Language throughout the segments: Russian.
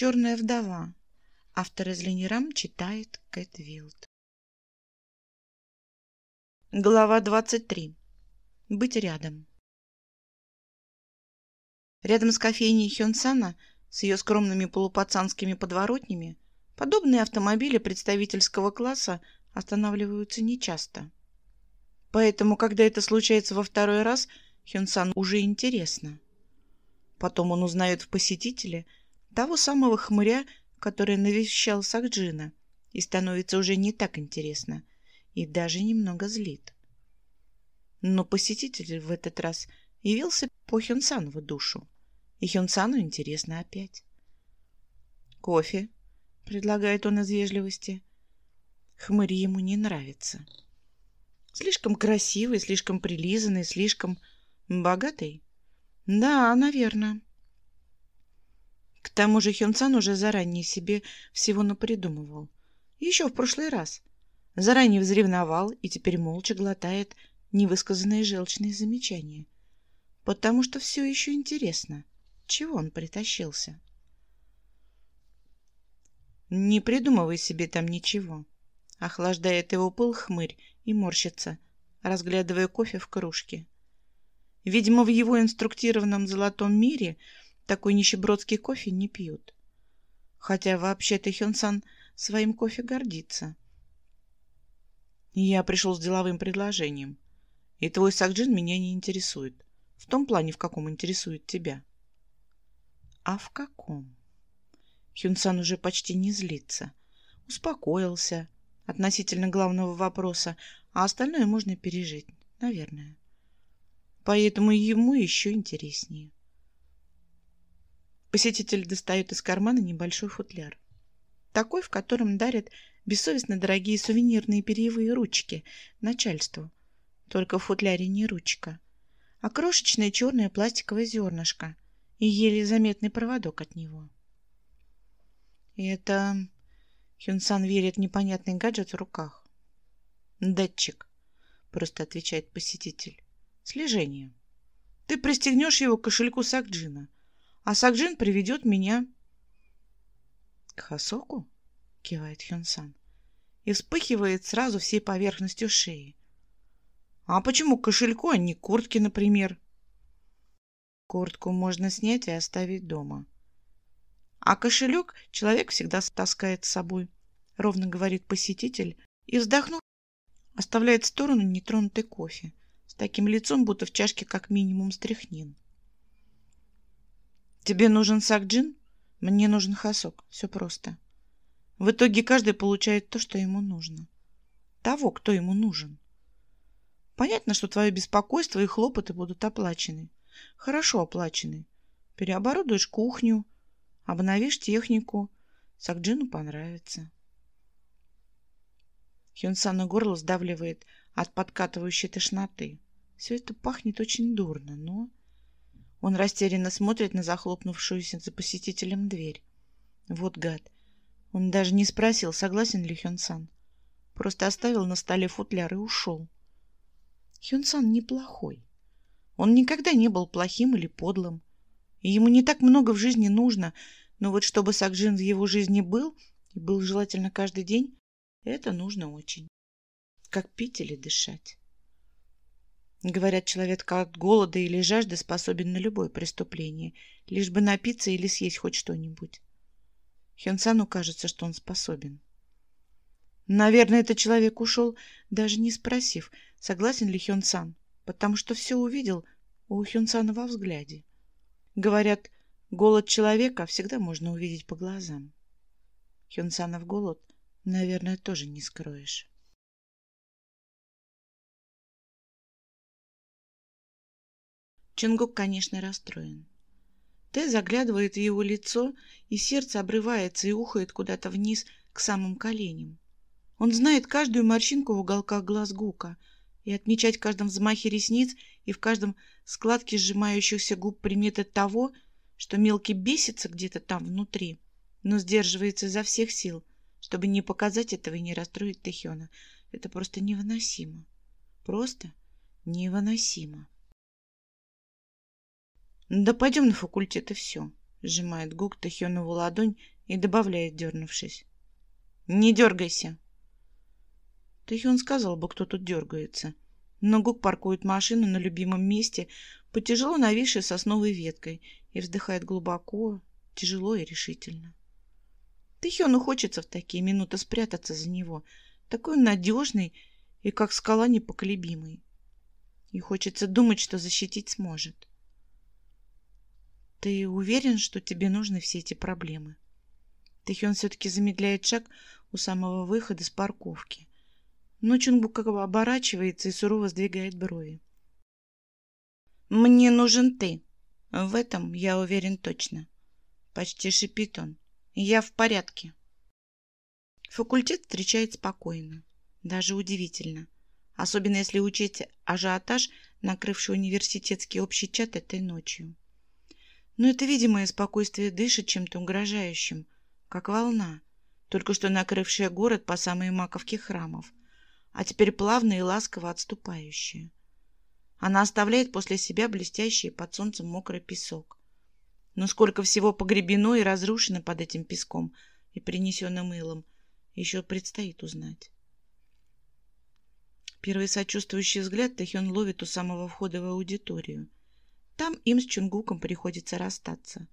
«Черная вдова». Автор из Ленирам читает Кэт Вилд. Глава 23. Быть рядом. Рядом с кофейней Хёнсана, с ее скромными полупацанскими подворотнями, подобные автомобили представительского класса останавливаются нечасто. Поэтому, когда это случается во второй раз, Хёнсан уже интересно. Потом он узнает в посетителе – того самого хмыря, который навещал Сахджина, и становится уже не так интересно, и даже немного злит. Но посетитель в этот раз явился по Хёнсанову душу, и Хёнсану интересно опять. «Кофе», — предлагает он из вежливости. Хмырь ему не нравится. Слишком красивый, слишком прилизанный, слишком богатый. Да, наверное. К тому же Хёнсан уже заранее себе всего напридумывал. Еще в прошлый раз. Заранее взревновал и теперь молча глотает невысказанные желчные замечания. Потому что все еще интересно, чего он притащился. «Не придумывай себе там ничего», — охлаждает его пыл хмырь и морщится, разглядывая кофе в кружке. Видимо, в его инструктированном золотом мире — такой нищебродский кофе не пьют. Хотя вообще-то Хёнсан своим кофе гордится. Я пришел с деловым предложением. И твой Сакджин меня не интересует. В том плане, в каком интересует тебя. А в каком? Хюнсан уже почти не злится. Успокоился относительно главного вопроса, а остальное можно пережить, наверное. Поэтому ему еще интереснее. Посетитель достает из кармана небольшой футляр. Такой, в котором дарят бессовестно дорогие сувенирные перьевые ручки начальству. Только в футляре не ручка, а крошечное черное пластиковое зернышко и еле заметный проводок от него. Это... Хюнсан верит непонятный гаджет в руках. «Датчик», — просто отвечает посетитель. «Слежение. Ты пристегнешь его к кошельку Сакджина а Сагжин приведет меня к Хасоку, кивает Хёнсан и вспыхивает сразу всей поверхностью шеи. А почему к кошельку, а не куртки, например? Куртку можно снять и оставить дома. А кошелек человек всегда таскает с собой, ровно говорит посетитель, и, вздохнув, оставляет в сторону нетронутый кофе, с таким лицом, будто в чашке как минимум стряхнин. Тебе нужен Сакджин? Мне нужен Хасок. Все просто. В итоге каждый получает то, что ему нужно. Того, кто ему нужен. Понятно, что твое беспокойство и хлопоты будут оплачены. Хорошо оплачены. Переоборудуешь кухню, обновишь технику. Сакджину понравится. Хюнсана горло сдавливает от подкатывающей тошноты. Все это пахнет очень дурно, но... Он растерянно смотрит на захлопнувшуюся за посетителем дверь. Вот гад. Он даже не спросил, согласен ли хён Просто оставил на столе футляр и ушел. хён неплохой. Он никогда не был плохим или подлым. И ему не так много в жизни нужно, но вот чтобы Сакджин в его жизни был, и был желательно каждый день, это нужно очень. Как пить или дышать. Говорят, человек от голода или жажды способен на любое преступление, лишь бы напиться или съесть хоть что-нибудь. Хёнсану кажется, что он способен. Наверное, этот человек ушел, даже не спросив, согласен ли Хёнсан, потому что все увидел у Хёнсана во взгляде. Говорят, голод человека всегда можно увидеть по глазам. Хёнсанов голод, наверное, тоже не скроешь. Чингук, конечно, расстроен. Тэ заглядывает в его лицо, и сердце обрывается и ухает куда-то вниз к самым коленям. Он знает каждую морщинку в уголках глаз Гука и отмечать в каждом взмахе ресниц и в каждом складке сжимающихся губ приметы того, что мелкий бесится где-то там внутри, но сдерживается изо всех сил, чтобы не показать этого и не расстроить Тэхёна. Это просто невыносимо. Просто невыносимо. «Да пойдем на факультет и все», — сжимает Гук Тахионову ладонь и добавляет, дернувшись. «Не дергайся!» Тахион сказал бы, кто тут дергается. Но Гук паркует машину на любимом месте по нависшей сосновой веткой и вздыхает глубоко, тяжело и решительно. Тахиону хочется в такие минуты спрятаться за него. Такой надежный и, как скала, непоколебимый. И хочется думать, что защитить сможет. Ты уверен, что тебе нужны все эти проблемы? Тэхён все-таки замедляет шаг у самого выхода с парковки. Но Чунгбук как оборачивается и сурово сдвигает брови. «Мне нужен ты. В этом я уверен точно». Почти шипит он. «Я в порядке». Факультет встречает спокойно. Даже удивительно. Особенно если учесть ажиотаж, накрывший университетский общий чат этой ночью. Но это видимое спокойствие дышит чем-то угрожающим, как волна, только что накрывшая город по самые маковки храмов, а теперь плавно и ласково отступающая. Она оставляет после себя блестящий под солнцем мокрый песок. Но сколько всего погребено и разрушено под этим песком и принесенным илом, еще предстоит узнать. Первый сочувствующий взгляд Тэхён ловит у самого входа в аудиторию. Там им с Чунгуком приходится расстаться.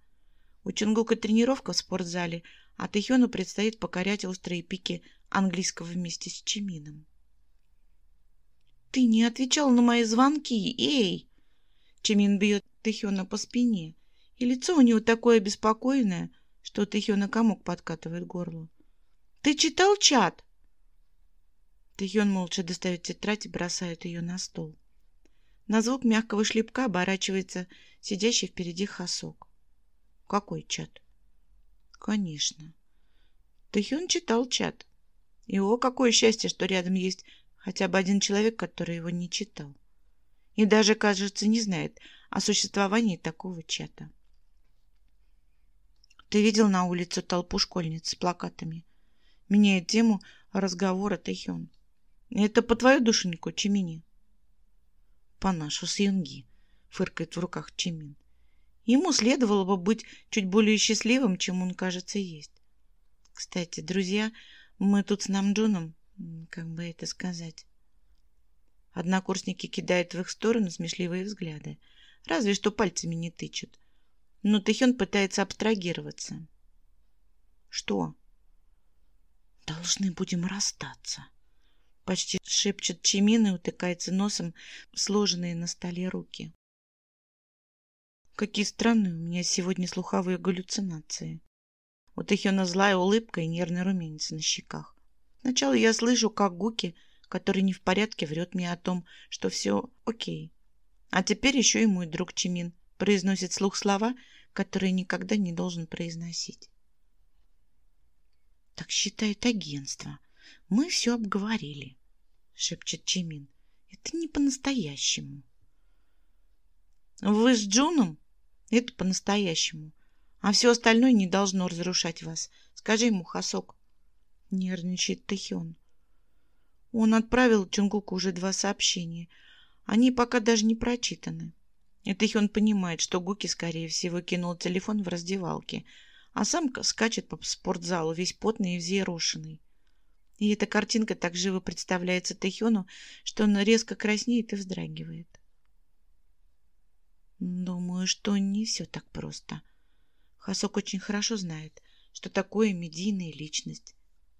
У Чунгука тренировка в спортзале, а Тэхёну предстоит покорять острые пики английского вместе с Чимином. «Ты не отвечал на мои звонки, эй!» Чимин бьет Тэхёна по спине, и лицо у него такое беспокойное, что Тэхёна комок подкатывает горло. «Ты читал чат?» Тэхён молча достает тетрадь и бросает ее на стол. На звук мягкого шлепка оборачивается сидящий впереди Хасок. Какой чат? Конечно. Тэхюн читал чат. И о, какое счастье, что рядом есть хотя бы один человек, который его не читал. И даже, кажется, не знает о существовании такого чата. Ты видел на улице толпу школьниц с плакатами? Меняет тему разговора Тэхён. Это по твою душеньку, Чимини. По панашу с юнги, фыркает в руках Чимин. Ему следовало бы быть чуть более счастливым, чем он, кажется, есть. Кстати, друзья, мы тут с Намджуном, как бы это сказать... Однокурсники кидают в их сторону смешливые взгляды, разве что пальцами не тычут. Но Тэхён пытается абстрагироваться. «Что?» «Должны будем расстаться», Почти шепчет Чимин и утыкается носом в сложенные на столе руки. Какие странные у меня сегодня слуховые галлюцинации. Вот их на злая улыбка и нервный румянец на щеках. Сначала я слышу, как Гуки, который не в порядке, врет мне о том, что все окей. А теперь еще и мой друг Чимин произносит слух слова, которые никогда не должен произносить. Так считает агентство. Мы все обговорили, шепчет Чимин. Это не по-настоящему. Вы с Джуном? Это по-настоящему. А все остальное не должно разрушать вас. Скажи ему, Хасок. Нервничает Тэхён. Он отправил Чунгуку уже два сообщения. Они пока даже не прочитаны. И Тэхён понимает, что Гуки, скорее всего, кинул телефон в раздевалке, а сам скачет по спортзалу, весь потный и взъерошенный. И эта картинка так живо представляется Тэхёну, что он резко краснеет и вздрагивает. Думаю, что не все так просто. Хасок очень хорошо знает, что такое медийная личность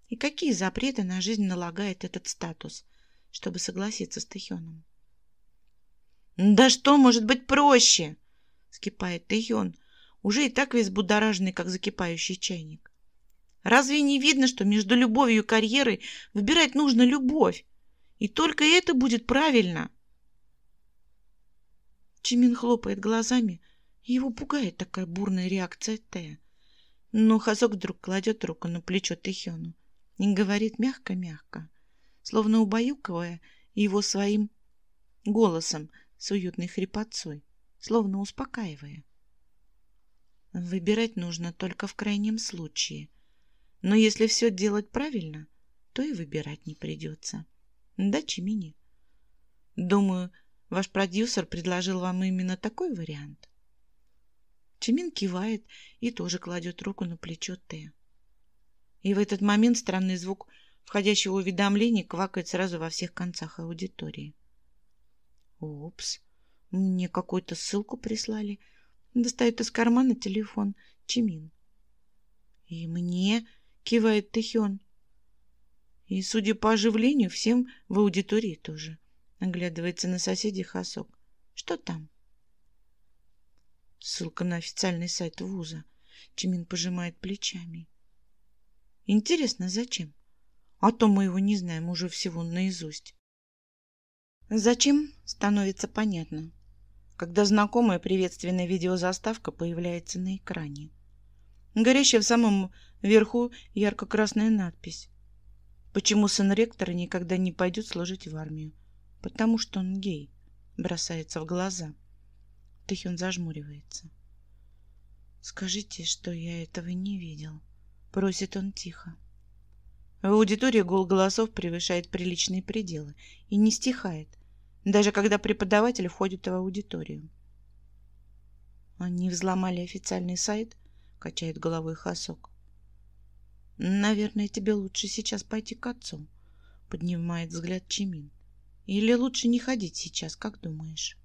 и какие запреты на жизнь налагает этот статус, чтобы согласиться с Тэхёном. «Да что может быть проще?» — скипает Тэхён, уже и так весь будораженный, как закипающий чайник. Разве не видно, что между любовью и карьерой выбирать нужно любовь? И только это будет правильно. Чимин хлопает глазами. Его пугает такая бурная реакция Тэ. Но Хазок вдруг кладет руку на плечо Тэхёну и говорит мягко-мягко, словно убаюкивая его своим голосом с уютной хрипотцой, словно успокаивая. Выбирать нужно только в крайнем случае — но если все делать правильно, то и выбирать не придется. Да, Чимини? Думаю, ваш продюсер предложил вам именно такой вариант. Чимин кивает и тоже кладет руку на плечо Т. И в этот момент странный звук входящего уведомления квакает сразу во всех концах аудитории. Упс, мне какую-то ссылку прислали. Достает из кармана телефон Чимин. И мне... — кивает Тэхён. И, судя по оживлению, всем в аудитории тоже. Оглядывается на соседей Хасок. Что там? Ссылка на официальный сайт вуза. Чимин пожимает плечами. Интересно, зачем? А то мы его не знаем уже всего наизусть. Зачем, становится понятно, когда знакомая приветственная видеозаставка появляется на экране горящая в самом верху ярко-красная надпись. Почему сын ректора никогда не пойдет служить в армию? Потому что он гей, бросается в глаза. Тихин зажмуривается. «Скажите, что я этого не видел», — просит он тихо. В аудитории гул голосов превышает приличные пределы и не стихает, даже когда преподаватель входит в аудиторию. Они взломали официальный сайт Качает головой Хасок. Наверное, тебе лучше сейчас пойти к отцу. Поднимает взгляд Чимин. Или лучше не ходить сейчас, как думаешь?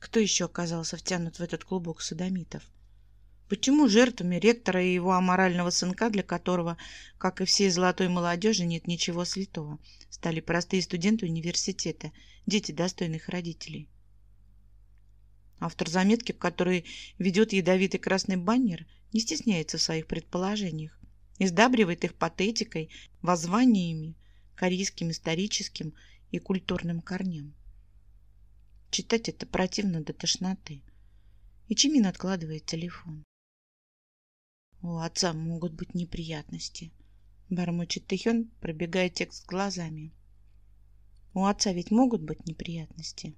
Кто еще оказался втянут в этот клубок садомитов? Почему жертвами ректора и его аморального сынка, для которого, как и всей золотой молодежи, нет ничего святого, стали простые студенты университета, дети достойных родителей? Автор заметки, в которой ведет ядовитый красный баннер, не стесняется в своих предположениях издабривает их патетикой, воззваниями, корейским историческим и культурным корнем. Читать это противно до тошноты. И Чимин откладывает телефон. «У отца могут быть неприятности», — бормочет Тэхён, пробегая текст глазами. «У отца ведь могут быть неприятности?»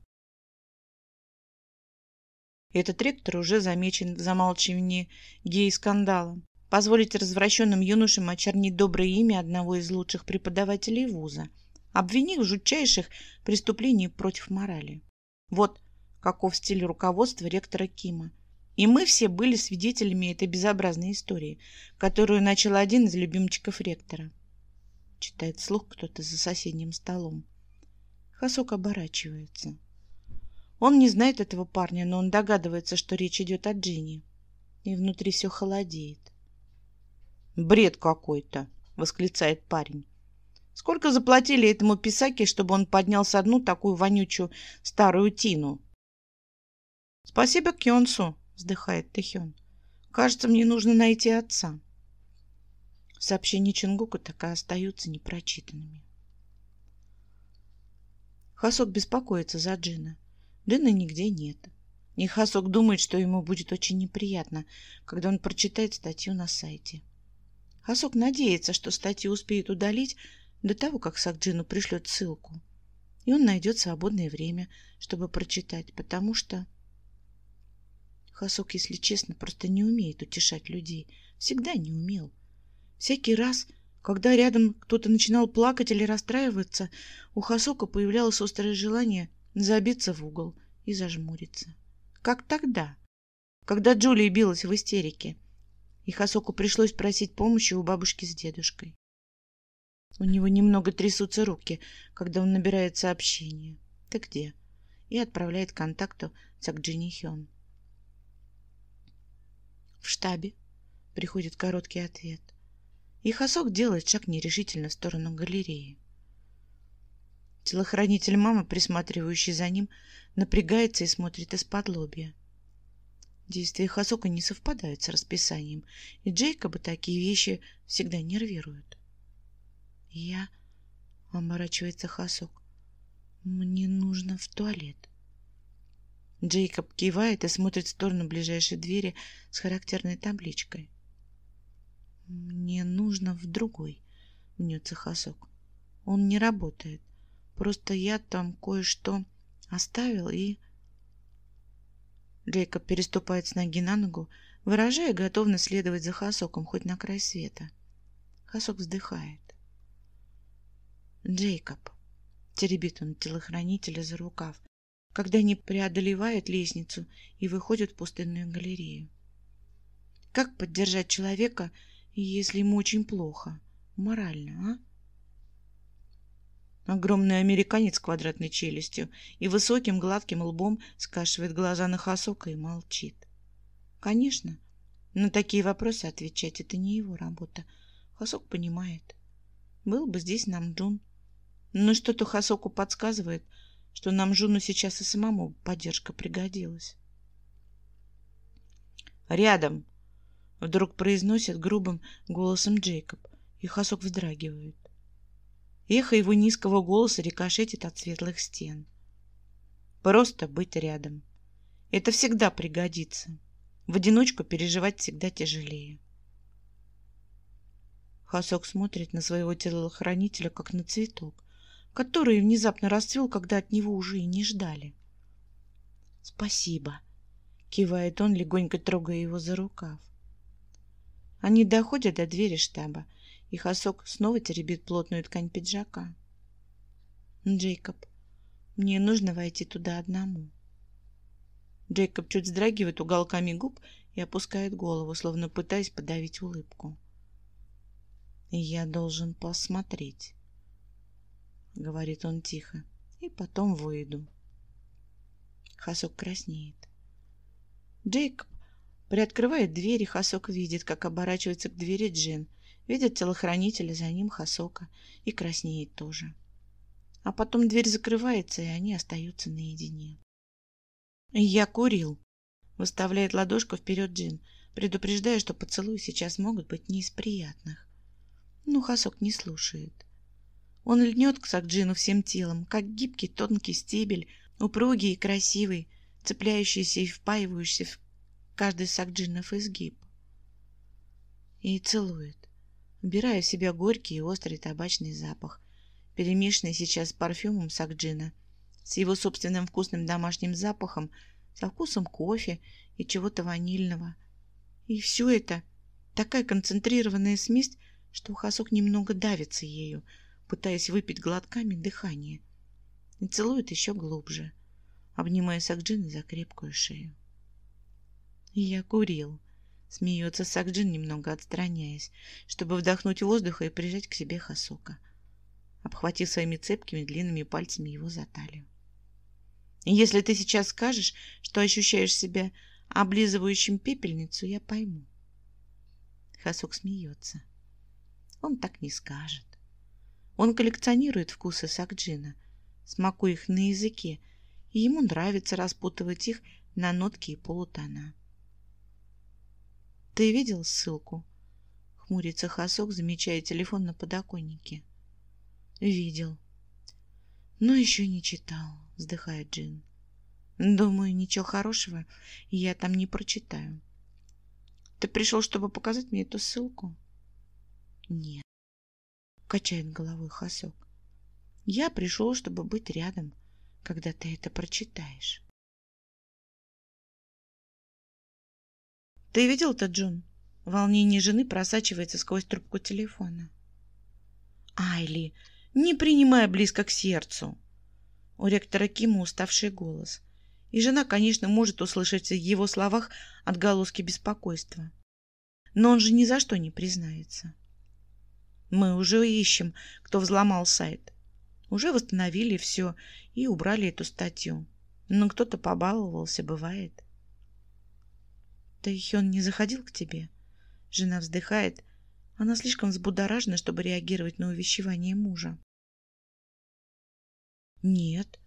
Этот ректор уже замечен в замалчивании гей-скандала. Позволить развращенным юношам очернить доброе имя одного из лучших преподавателей вуза, обвинив в жутчайших преступлений против морали. Вот каков стиль руководства ректора Кима. И мы все были свидетелями этой безобразной истории, которую начал один из любимчиков ректора. Читает слух кто-то за соседним столом. Хасок оборачивается. Он не знает этого парня, но он догадывается, что речь идет о Джинни. И внутри все холодеет. «Бред какой-то!» — восклицает парень. «Сколько заплатили этому писаке, чтобы он поднял со дну такую вонючую старую тину?» «Спасибо Кёнсу!» — вздыхает Тэхён. «Кажется, мне нужно найти отца». Сообщения Чингука так и остаются непрочитанными. Хасок беспокоится за Джина. Дэна нигде нет. И Хасок думает, что ему будет очень неприятно, когда он прочитает статью на сайте. Хасок надеется, что статью успеет удалить до того, как Сакджину пришлет ссылку. И он найдет свободное время, чтобы прочитать, потому что... Хасок, если честно, просто не умеет утешать людей. Всегда не умел. Всякий раз, когда рядом кто-то начинал плакать или расстраиваться, у Хасока появлялось острое желание забиться в угол и зажмуриться. Как тогда, когда Джулия билась в истерике, и Хасоку пришлось просить помощи у бабушки с дедушкой. У него немного трясутся руки, когда он набирает сообщение «Ты где?» и отправляет контакту Цакджини Хён. «В штабе», — приходит короткий ответ. И Хасок делает шаг нерешительно в сторону галереи. Телохранитель мамы, присматривающий за ним, напрягается и смотрит из-под лобья. Действия Хасока не совпадают с расписанием, и Джейкоба такие вещи всегда нервируют. «Я...» — оморачивается Хасок. «Мне нужно в туалет». Джейкоб кивает и смотрит в сторону ближайшей двери с характерной табличкой. «Мне нужно в другой», — мнется Хасок. «Он не работает». Просто я там кое-что оставил и...» Лейка переступает с ноги на ногу, выражая готовность следовать за Хасоком хоть на край света. Хасок вздыхает. «Джейкоб», — теребит он телохранителя за рукав, когда они преодолевают лестницу и выходят в пустынную галерею. «Как поддержать человека, если ему очень плохо? Морально, а?» Огромный американец с квадратной челюстью и высоким гладким лбом скашивает глаза на Хасока и молчит. Конечно, на такие вопросы отвечать это не его работа. Хасок понимает. Был бы здесь Намджун. Но что-то Хасоку подсказывает, что Намджуну сейчас и самому поддержка пригодилась. «Рядом!» — вдруг произносит грубым голосом Джейкоб, и Хасок вздрагивает. Эхо его низкого голоса рикошетит от светлых стен. Просто быть рядом. Это всегда пригодится. В одиночку переживать всегда тяжелее. Хасок смотрит на своего телохранителя, как на цветок, который внезапно расцвел, когда от него уже и не ждали. «Спасибо», — кивает он, легонько трогая его за рукав. Они доходят до двери штаба, и Хасок снова теребит плотную ткань пиджака. Ну, Джейкоб, мне нужно войти туда одному. Джейкоб чуть сдрагивает уголками губ и опускает голову, словно пытаясь подавить улыбку. «Я должен посмотреть», — говорит он тихо, — «и потом выйду». Хасок краснеет. Джейкоб приоткрывает дверь, и Хасок видит, как оборачивается к двери Джин — Видит телохранителя, за ним Хасока, и краснеет тоже. А потом дверь закрывается, и они остаются наедине. «Я курил», — выставляет ладошку вперед Джин, предупреждая, что поцелуи сейчас могут быть не из приятных. Но Хасок не слушает. Он льнет к Сакджину всем телом, как гибкий тонкий стебель, упругий и красивый, цепляющийся и впаивающийся в каждый Сакджинов изгиб. И целует вбирая в себя горький и острый табачный запах, перемешанный сейчас с парфюмом сакджина, с его собственным вкусным домашним запахом, со вкусом кофе и чего-то ванильного. И все это такая концентрированная смесь, что Хасок немного давится ею, пытаясь выпить глотками дыхание. И целует еще глубже, обнимая Сакджина за крепкую шею. И я курил. Смеется Сакджин, немного отстраняясь, чтобы вдохнуть воздуха и прижать к себе Хасока, обхватив своими цепкими длинными пальцами его за талию. «Если ты сейчас скажешь, что ощущаешь себя облизывающим пепельницу, я пойму». Хасок смеется. Он так не скажет. Он коллекционирует вкусы Сакджина, смакуя их на языке, и ему нравится распутывать их на нотки и полутона. Ты видел ссылку? Хмурится Хасок, замечая телефон на подоконнике. Видел. Но еще не читал, вздыхает Джин. Думаю, ничего хорошего я там не прочитаю. Ты пришел, чтобы показать мне эту ссылку? Нет. Качает головой Хасок. Я пришел, чтобы быть рядом, когда ты это прочитаешь. «Ты видел это, Джун?» Волнение жены просачивается сквозь трубку телефона. «Айли, не принимай близко к сердцу!» У ректора Кима уставший голос. И жена, конечно, может услышать в его словах отголоски беспокойства. Но он же ни за что не признается. Мы уже ищем, кто взломал сайт. Уже восстановили все и убрали эту статью. Но кто-то побаловался, бывает. Да и он не заходил к тебе. Жена вздыхает. Она слишком взбудоражена, чтобы реагировать на увещевание мужа. Нет.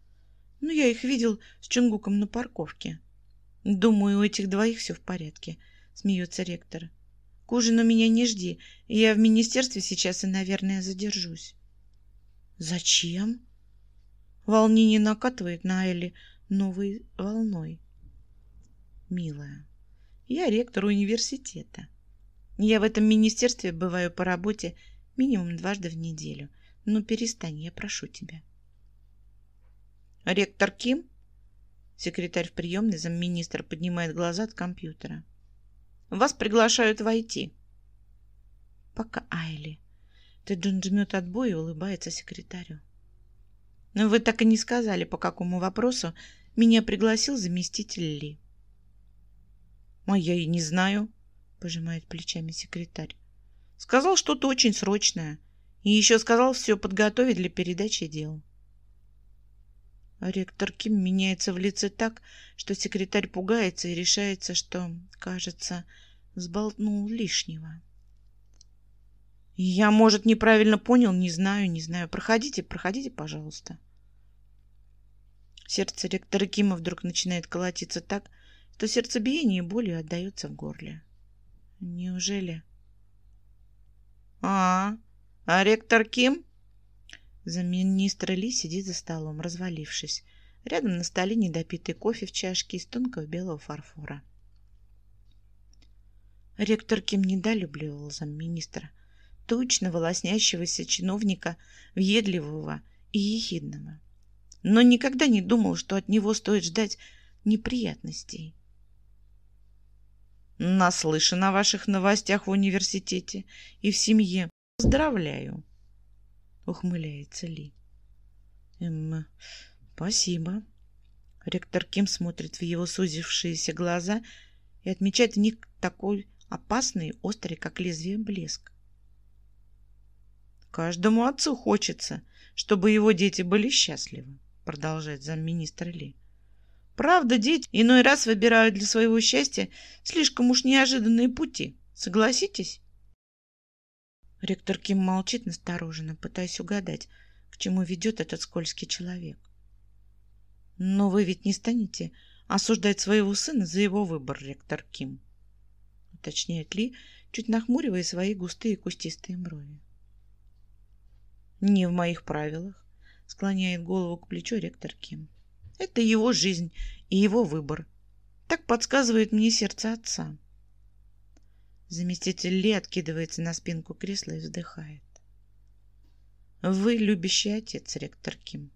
Ну, я их видел с Чунгуком на парковке. Думаю, у этих двоих все в порядке, смеется ректор. К ужину меня не жди. Я в министерстве сейчас и, наверное, задержусь. Зачем? Волнение накатывает на Элли новой волной. Милая, я ректор университета. Я в этом министерстве бываю по работе минимум дважды в неделю. Ну, перестань, я прошу тебя. Ректор Ким? Секретарь в приемной, замминистра поднимает глаза от компьютера. Вас приглашают войти. Пока Айли. Теджин жмет отбой и улыбается секретарю. Но вы так и не сказали, по какому вопросу меня пригласил заместитель Ли. А я и не знаю, пожимает плечами секретарь. Сказал что-то очень срочное. И еще сказал все подготовить для передачи дел. Ректор Ким меняется в лице так, что секретарь пугается и решается, что, кажется, сболтнул лишнего. Я, может, неправильно понял, не знаю, не знаю. Проходите, проходите, пожалуйста. Сердце ректора Кима вдруг начинает колотиться так, то сердцебиение болью отдается в горле. Неужели? А, а ректор Ким? Замминистра Ли сидит за столом, развалившись. Рядом на столе недопитый кофе в чашке из тонкого белого фарфора. Ректор Ким недолюбливал замминистра, тучно волоснящегося чиновника, въедливого и ехидного. Но никогда не думал, что от него стоит ждать неприятностей. Наслышан о ваших новостях в университете и в семье. Поздравляю!» Ухмыляется Ли. «Эм, спасибо». Ректор Ким смотрит в его сузившиеся глаза и отмечает в них такой опасный, острый, как лезвие, блеск. «Каждому отцу хочется, чтобы его дети были счастливы», продолжает замминистра Ли. Правда, дети иной раз выбирают для своего счастья слишком уж неожиданные пути. Согласитесь? Ректор Ким молчит настороженно, пытаясь угадать, к чему ведет этот скользкий человек. Но вы ведь не станете осуждать своего сына за его выбор, ректор Ким. Уточняет Ли, чуть нахмуривая свои густые кустистые брови. Не в моих правилах, склоняет голову к плечу ректор Ким. Это его жизнь и его выбор. Так подсказывает мне сердце отца. Заместитель Ли откидывается на спинку кресла и вздыхает. Вы любящий отец, ректор Ким.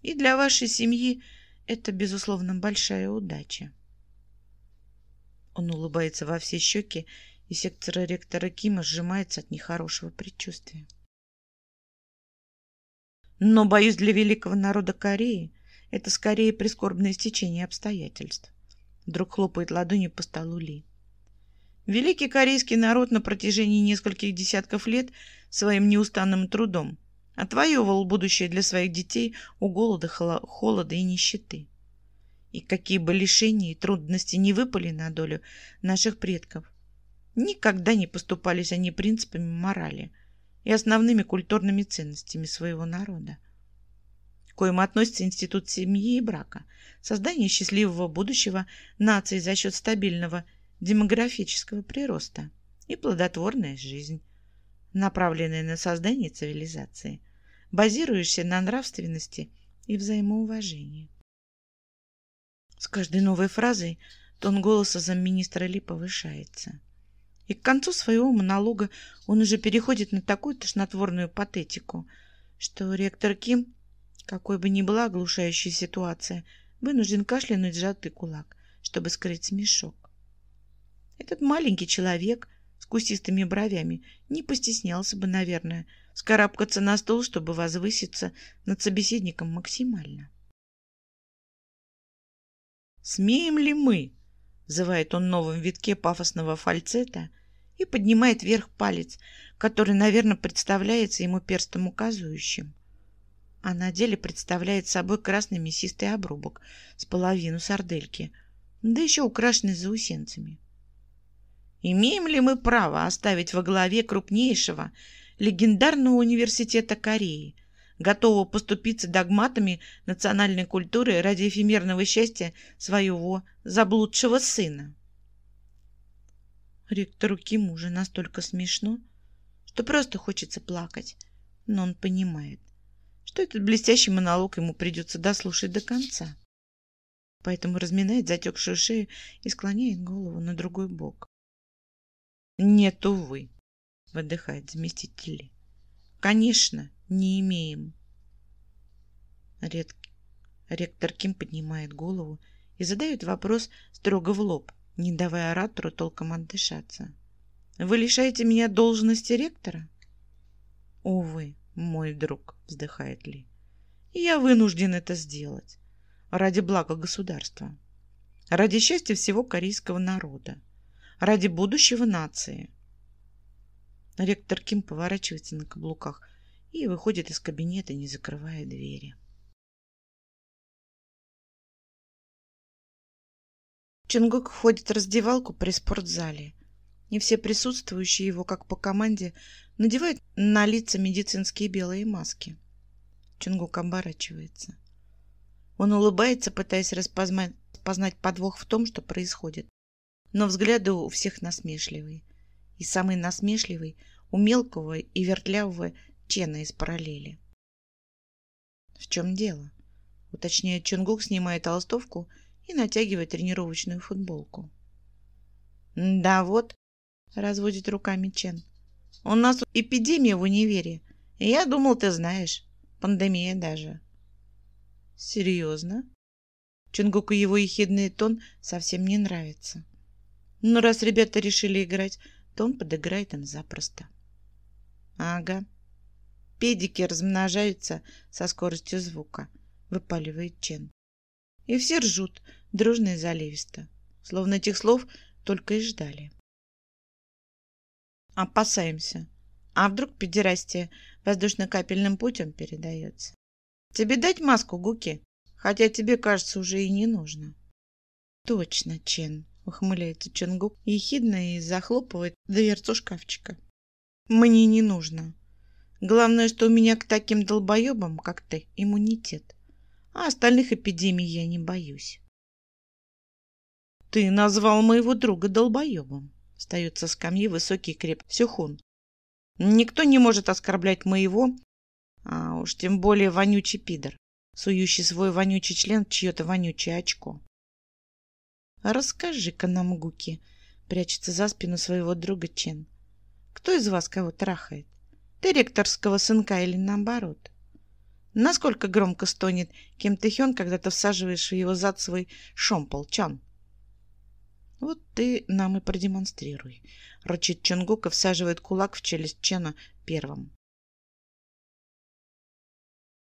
И для вашей семьи это, безусловно, большая удача. Он улыбается во все щеки, и сектор ректора Кима сжимается от нехорошего предчувствия. Но, боюсь, для великого народа Кореи это скорее прискорбное стечение обстоятельств. Вдруг хлопает ладонью по столу Ли. Великий корейский народ на протяжении нескольких десятков лет своим неустанным трудом отвоевывал будущее для своих детей у голода, холода и нищеты. И какие бы лишения и трудности не выпали на долю наших предков, никогда не поступались они принципами морали и основными культурными ценностями своего народа коим относится институт семьи и брака, создание счастливого будущего нации за счет стабильного демографического прироста и плодотворная жизнь, направленная на создание цивилизации, базирующаяся на нравственности и взаимоуважении. С каждой новой фразой тон голоса замминистра Ли повышается. И к концу своего монолога он уже переходит на такую тошнотворную патетику, что ректор Ким какой бы ни была оглушающая ситуация, вынужден кашлянуть сжатый кулак, чтобы скрыть смешок. Этот маленький человек с кустистыми бровями не постеснялся бы, наверное, скарабкаться на стол, чтобы возвыситься над собеседником максимально. «Смеем ли мы?» — взывает он в новом витке пафосного фальцета и поднимает вверх палец, который, наверное, представляется ему перстом указывающим а на деле представляет собой красный мясистый обрубок с половину сардельки, да еще украшенный заусенцами. Имеем ли мы право оставить во главе крупнейшего легендарного университета Кореи, готового поступиться догматами национальной культуры ради эфемерного счастья своего заблудшего сына? Ректору Киму уже настолько смешно, что просто хочется плакать, но он понимает, что этот блестящий монолог ему придется дослушать до конца. Поэтому разминает затекшую шею и склоняет голову на другой бок. «Нет, увы», — выдыхает заместитель. «Конечно, не имеем». Ред... Ректор Ким поднимает голову и задает вопрос строго в лоб, не давая оратору толком отдышаться. «Вы лишаете меня должности ректора?» «Увы», мой друг, вздыхает Ли. Я вынужден это сделать. Ради блага государства. Ради счастья всего корейского народа. Ради будущего нации. Ректор Ким поворачивается на каблуках и выходит из кабинета, не закрывая двери. Чингук входит в раздевалку при спортзале не все присутствующие его, как по команде, надевают на лица медицинские белые маски. Чунгук оборачивается. Он улыбается, пытаясь распознать подвох в том, что происходит. Но взгляды у всех насмешливые. И самый насмешливый у мелкого и вертлявого Чена из параллели. В чем дело? Уточняя, Чунгук, снимает толстовку и натягивает тренировочную футболку. Да вот, – разводит руками Чен. «У нас эпидемия в универе. я думал, ты знаешь. Пандемия даже». «Серьезно?» Чунгуку его ехидный тон совсем не нравится. Но «Ну, раз ребята решили играть, то он подыграет им запросто. «Ага. Педики размножаются со скоростью звука», — выпаливает Чен. И все ржут, дружно и заливисто, словно этих слов только и ждали. Опасаемся. А вдруг педерастия воздушно-капельным путем передается? Тебе дать маску, Гуки? Хотя тебе, кажется, уже и не нужно. Точно, Чен, ухмыляется Ченгук ехидно и захлопывает дверцу шкафчика. Мне не нужно. Главное, что у меня к таким долбоебам, как ты, иммунитет. А остальных эпидемий я не боюсь. Ты назвал моего друга долбоебом. Встает со скамьи высокий креп. Сюхун. Никто не может оскорблять моего, а уж тем более вонючий пидор, сующий свой вонючий член в чье-то вонючее очко. «Расскажи-ка нам, Гуки», — прячется за спину своего друга Чен. «Кто из вас кого трахает? Ты ректорского сынка или наоборот?» Насколько громко стонет Ким Тэхён, когда ты всаживаешь в его зад свой шомпол, Чан? «Вот ты нам и продемонстрируй», — рычит Чонгук и всаживает кулак в челюсть Чена первым.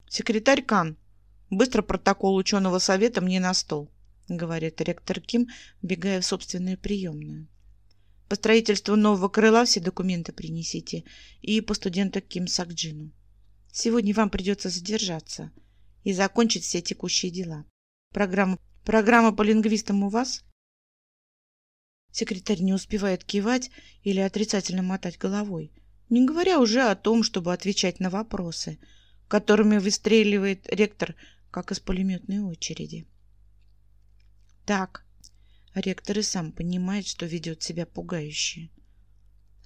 «Секретарь Кан, быстро протокол ученого совета мне на стол», — говорит ректор Ким, бегая в собственную приемную. «По строительству нового крыла все документы принесите и по студенту Ким Сакджину. Сегодня вам придется задержаться и закончить все текущие дела. Программа, программа по лингвистам у вас?» Секретарь не успевает кивать или отрицательно мотать головой, не говоря уже о том, чтобы отвечать на вопросы, которыми выстреливает ректор, как из пулеметной очереди. Так, ректор и сам понимает, что ведет себя пугающе.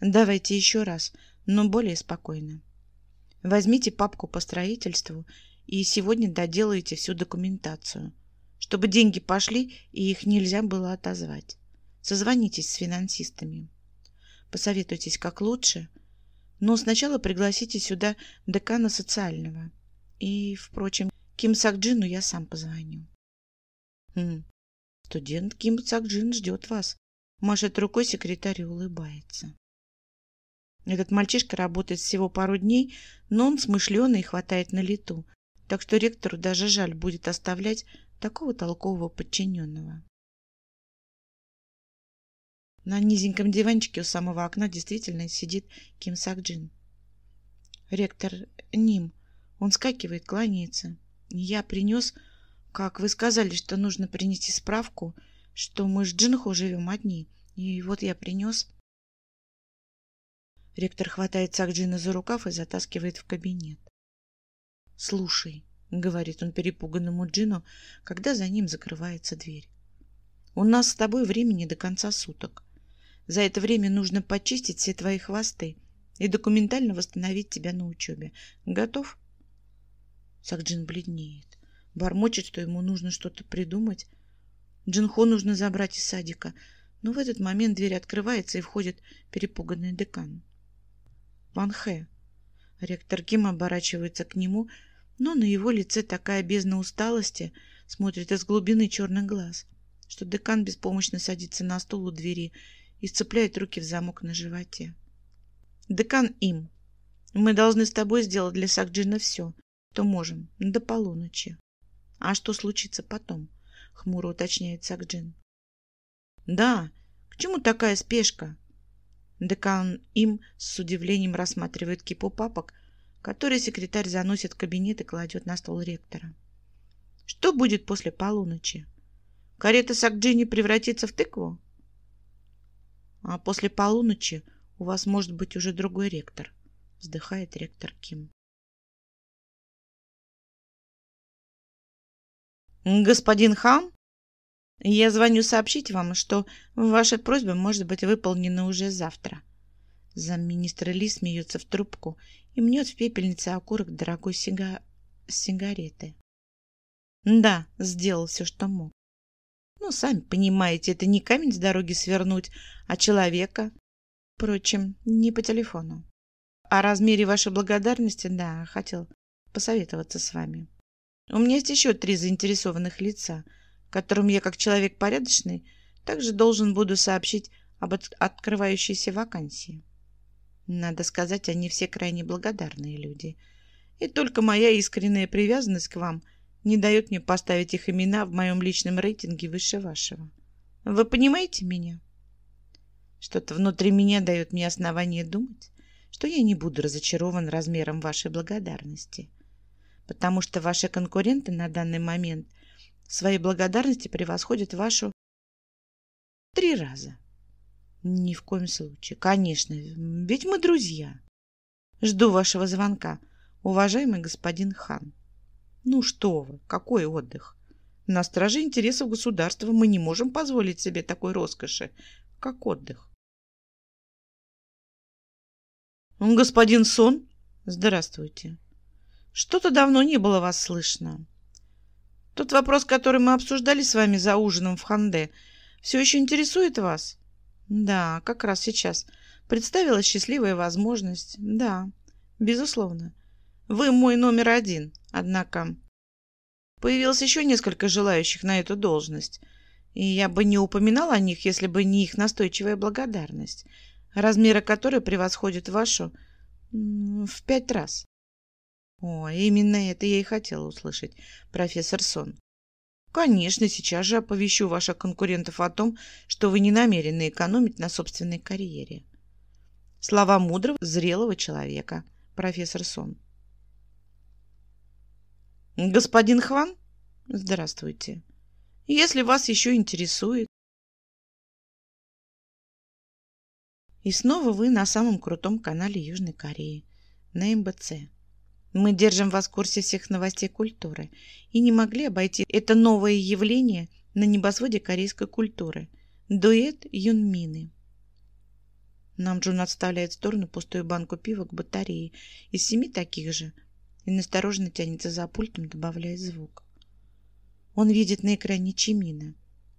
Давайте еще раз, но более спокойно. Возьмите папку по строительству и сегодня доделайте всю документацию, чтобы деньги пошли и их нельзя было отозвать. Созвонитесь с финансистами. Посоветуйтесь как лучше, но сначала пригласите сюда декана социального. И, впрочем, Ким Сакджину я сам позвоню. Хм. Студент Ким Сакджин ждет вас. Машет рукой секретарь и улыбается. Этот мальчишка работает всего пару дней, но он смышленый и хватает на лету, так что ректору даже жаль будет оставлять такого толкового подчиненного. На низеньком диванчике у самого окна действительно сидит Ким Сак Джин. Ректор Ним. Он скакивает, кланяется. Я принес, как вы сказали, что нужно принести справку, что мы с Джинхо живем одни. И вот я принес... Ректор хватает Сак Джина за рукав и затаскивает в кабинет. «Слушай», — говорит он перепуганному Джину, когда за ним закрывается дверь. «У нас с тобой времени до конца суток. За это время нужно почистить все твои хвосты и документально восстановить тебя на учебе. Готов? Сакджин бледнеет. Бормочет, что ему нужно что-то придумать. Джинхо нужно забрать из садика. Но в этот момент дверь открывается и входит перепуганный декан. Ван Хэ. Ректор Ким оборачивается к нему, но на его лице такая бездна усталости смотрит из глубины черных глаз, что декан беспомощно садится на стул у двери и сцепляет руки в замок на животе. «Декан им, мы должны с тобой сделать для Сакджина все, что можем, до полуночи». «А что случится потом?» — хмуро уточняет Сакджин. «Да, к чему такая спешка?» Декан им с удивлением рассматривает кипу папок, которые секретарь заносит в кабинет и кладет на стол ректора. «Что будет после полуночи? Карета Сакджини превратится в тыкву?» А после полуночи у вас может быть уже другой ректор, вздыхает ректор Ким. Господин Хам, я звоню сообщить вам, что ваша просьба может быть выполнена уже завтра. Замминистра Ли смеется в трубку и мнет в пепельнице окурок дорогой сига... сигареты. Да, сделал все, что мог. Ну, сами понимаете, это не камень с дороги свернуть, а человека. Впрочем, не по телефону. О размере вашей благодарности, да, хотел посоветоваться с вами. У меня есть еще три заинтересованных лица, которым я, как человек порядочный, также должен буду сообщить об открывающейся вакансии. Надо сказать, они все крайне благодарные люди. И только моя искренняя привязанность к вам – не дает мне поставить их имена в моем личном рейтинге выше вашего. Вы понимаете меня? Что-то внутри меня дает мне основание думать, что я не буду разочарован размером вашей благодарности, потому что ваши конкуренты на данный момент в своей благодарности превосходят вашу три раза. Ни в коем случае. Конечно, ведь мы друзья. Жду вашего звонка, уважаемый господин Хан. Ну что вы, какой отдых? На страже интересов государства мы не можем позволить себе такой роскоши, как отдых. Господин Сон, здравствуйте. Что-то давно не было вас слышно. Тот вопрос, который мы обсуждали с вами за ужином в Ханде, все еще интересует вас? Да, как раз сейчас. Представилась счастливая возможность. Да, безусловно. Вы мой номер один, однако... Появилось еще несколько желающих на эту должность, и я бы не упоминал о них, если бы не их настойчивая благодарность, размера которой превосходит вашу в пять раз. О, именно это я и хотела услышать, профессор Сон. Конечно, сейчас же оповещу ваших конкурентов о том, что вы не намерены экономить на собственной карьере. Слова мудрого, зрелого человека, профессор Сон. Господин Хван, здравствуйте. Если вас еще интересует. И снова вы на самом крутом канале Южной Кореи, на МБЦ. Мы держим вас в курсе всех новостей культуры и не могли обойти это новое явление на небосводе корейской культуры – дуэт Юнмины. Нам Джун отставляет в сторону пустую банку пива к батарее из семи таких же – и настороженно тянется за пультом, добавляя звук. Он видит на экране Чемина,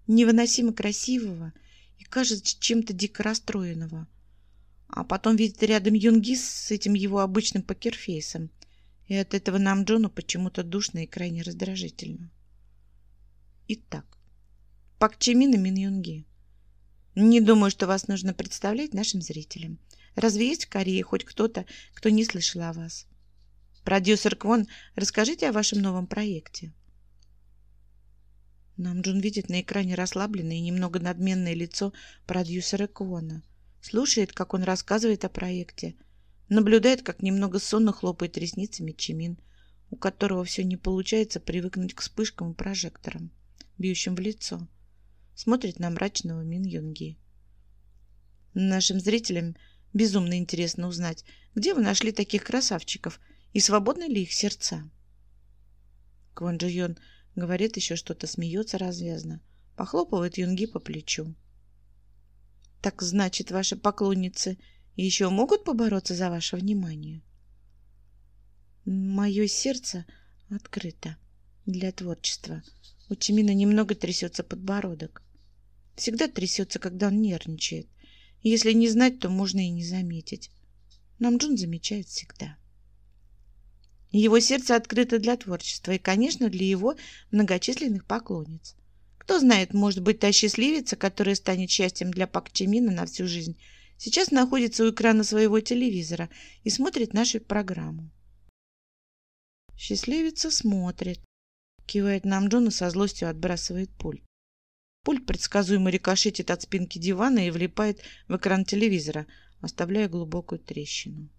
невыносимо красивого и, кажется, чем-то дико расстроенного. А потом видит рядом Юнгис с этим его обычным покерфейсом. И от этого нам Джону почему-то душно и крайне раздражительно. Итак, Пак Чемин и Мин Юнги. Не думаю, что вас нужно представлять нашим зрителям. Разве есть в Корее хоть кто-то, кто не слышал о вас? Продюсер Квон, расскажите о вашем новом проекте. Нам Джун видит на экране расслабленное и немного надменное лицо продюсера Квона. Слушает, как он рассказывает о проекте. Наблюдает, как немного сонно хлопает ресницами Чимин, у которого все не получается привыкнуть к вспышкам и прожекторам, бьющим в лицо. Смотрит на мрачного Мин Юнги. Нашим зрителям безумно интересно узнать, где вы нашли таких красавчиков – и свободны ли их сердца. Квон Джион говорит еще что-то, смеется развязно, похлопывает Юнги по плечу. Так значит, ваши поклонницы еще могут побороться за ваше внимание? Мое сердце открыто для творчества. У Чимина немного трясется подбородок. Всегда трясется, когда он нервничает. Если не знать, то можно и не заметить. Намджун замечает всегда. Его сердце открыто для творчества и, конечно, для его многочисленных поклонниц. Кто знает, может быть, та счастливица, которая станет счастьем для Пак Чемина на всю жизнь, сейчас находится у экрана своего телевизора и смотрит нашу программу. Счастливица смотрит. Кивает нам Джон и со злостью отбрасывает пульт. Пульт предсказуемо рикошетит от спинки дивана и влипает в экран телевизора, оставляя глубокую трещину.